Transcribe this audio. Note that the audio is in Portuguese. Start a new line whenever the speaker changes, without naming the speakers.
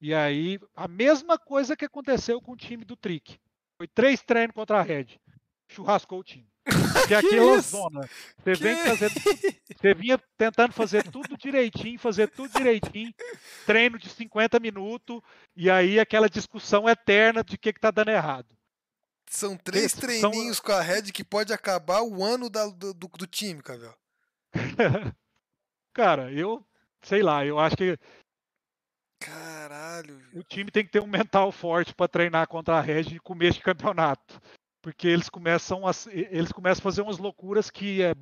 E aí, a mesma coisa que aconteceu com o time do Trick. Foi três treinos contra a Red. Churrascou o time. Porque
aquilo é zona. Você, vem fazer, você vinha tentando fazer
tudo direitinho, fazer tudo direitinho, treino de 50 minutos, e aí aquela discussão eterna de o que, que tá dando errado. São três Isso, treininhos são...
com a Red que pode acabar o ano da, do, do, time, Cavel.
Cara, eu sei lá, eu acho que. Cara o time tem que ter um mental forte para treinar contra a Regi no começo de campeonato. Porque eles começam a, eles começam a fazer umas loucuras que é